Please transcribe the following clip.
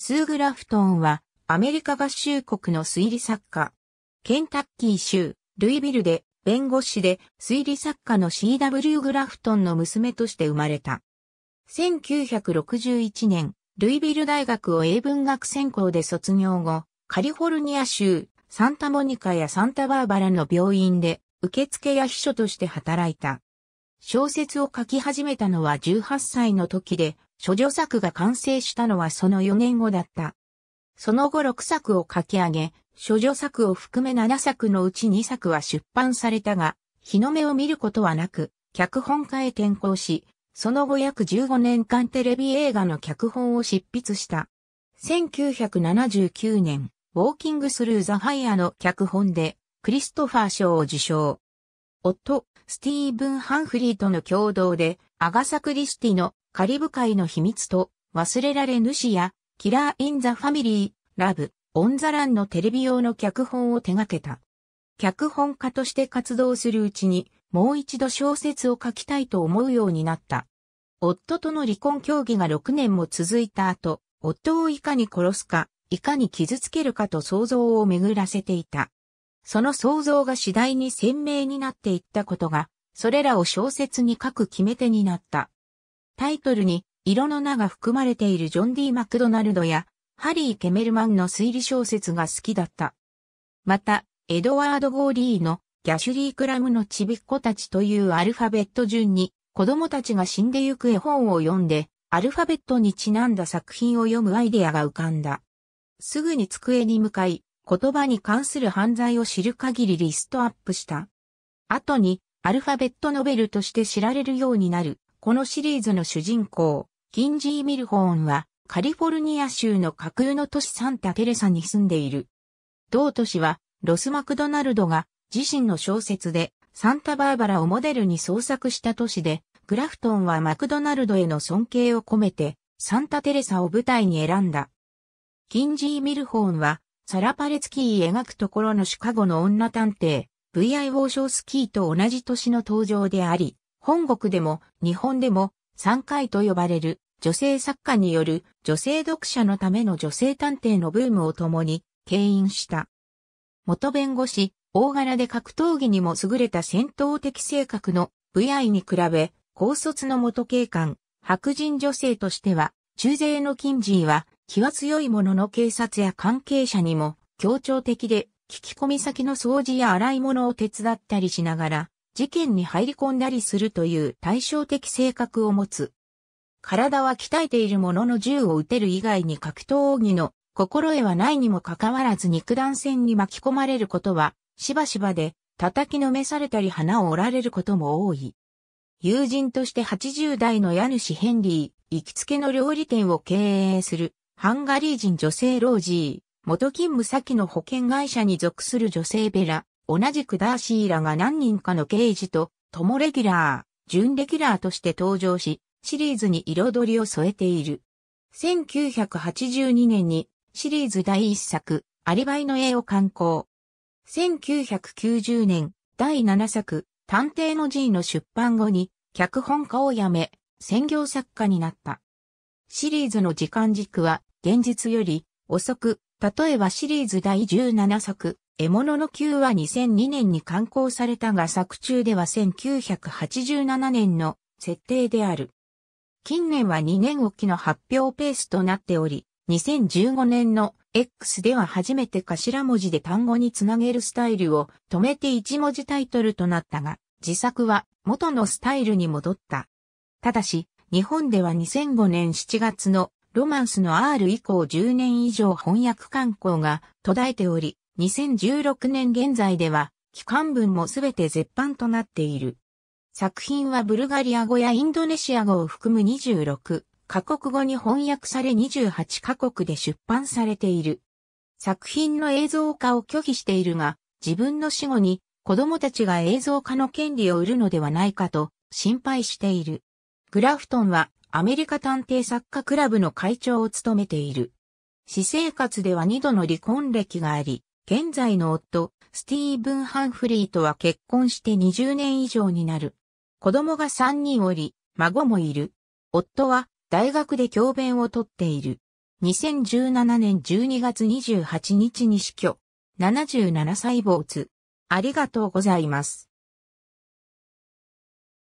スー・グラフトンは、アメリカ合衆国の推理作家。ケンタッキー州、ルイビルで、弁護士で、推理作家の C.W. グラフトンの娘として生まれた。1961年、ルイビル大学を英文学専攻で卒業後、カリフォルニア州、サンタモニカやサンタバーバラの病院で、受付や秘書として働いた。小説を書き始めたのは18歳の時で、処女作が完成したのはその4年後だった。その後6作を書き上げ、処女作を含め7作のうち2作は出版されたが、日の目を見ることはなく、脚本家へ転向し、その後約15年間テレビ映画の脚本を執筆した。1979年、ウォーキングスルーザファイアの脚本で、クリストファー賞を受賞。夫、スティーブン・ハンフリーとの共同で、アガサ・クリスティのカリブ海の秘密と、忘れられ主や、キラー・イン・ザ・ファミリー、ラブ、オン・ザ・ランのテレビ用の脚本を手掛けた。脚本家として活動するうちに、もう一度小説を書きたいと思うようになった。夫との離婚協議が6年も続いた後、夫をいかに殺すか、いかに傷つけるかと想像を巡らせていた。その想像が次第に鮮明になっていったことが、それらを小説に書く決め手になった。タイトルに色の名が含まれているジョン・ディ・マクドナルドやハリー・ケメルマンの推理小説が好きだった。また、エドワード・ゴーリーのギャシュリー・クラムのちびっ子たちというアルファベット順に子供たちが死んでゆく絵本を読んでアルファベットにちなんだ作品を読むアイデアが浮かんだ。すぐに机に向かい言葉に関する犯罪を知る限りリストアップした。後にアルファベットノベルとして知られるようになるこのシリーズの主人公、キンジー・ミルホーンは、カリフォルニア州の架空の都市サンタ・テレサに住んでいる。同都市は、ロス・マクドナルドが自身の小説でサンタバーバラをモデルに創作した都市で、クラフトンはマクドナルドへの尊敬を込めて、サンタテレサを舞台に選んだ。キンジー・ミルホーンは、サラ・パレツキー描くところのシカゴの女探偵、VIO ショースキーと同じ年の登場であり、本国でも日本でも3回と呼ばれる女性作家による女性読者のための女性探偵のブームを共に牽引した。元弁護士、大柄で格闘技にも優れた戦闘的性格の VI に比べ、高卒の元警官、白人女性としては、中税の金ンジーは気は強いものの警察や関係者にも協調的で、聞き込み先の掃除や洗い物を手伝ったりしながら、事件に入り込んだりするという対照的性格を持つ。体は鍛えているものの銃を撃てる以外に格闘奥義の心得はないにもかかわらず肉弾戦に巻き込まれることはしばしばで叩きのめされたり花を折られることも多い。友人として80代の家主ヘンリー、行きつけの料理店を経営するハンガリー人女性ロージー、元勤務先の保険会社に属する女性ベラ、同じくダーシーらが何人かの刑事と、もレギュラー、準レギュラーとして登場し、シリーズに彩りを添えている。1982年にシリーズ第1作、アリバイの絵を刊行。1990年、第7作、探偵の G の出版後に、脚本家を辞め、専業作家になった。シリーズの時間軸は、現実より、遅く、例えばシリーズ第17作、獲物の Q は2002年に刊行されたが作中では1987年の設定である。近年は2年おきの発表ペースとなっており、2015年の X では初めて頭文字で単語につなげるスタイルを止めて1文字タイトルとなったが、自作は元のスタイルに戻った。ただし、日本では2005年7月のロマンスの R 以降10年以上翻訳刊行が途絶えており、2016年現在では、機関文もすべて絶版となっている。作品はブルガリア語やインドネシア語を含む26カ国語に翻訳され28カ国で出版されている。作品の映像化を拒否しているが、自分の死後に子供たちが映像化の権利を売るのではないかと心配している。グラフトンはアメリカ探偵作家クラブの会長を務めている。私生活では2度の離婚歴があり、現在の夫、スティーブン・ハンフリーとは結婚して20年以上になる。子供が3人おり、孫もいる。夫は大学で教鞭をとっている。2017年12月28日に死去。77歳坊主。ありがとうございます。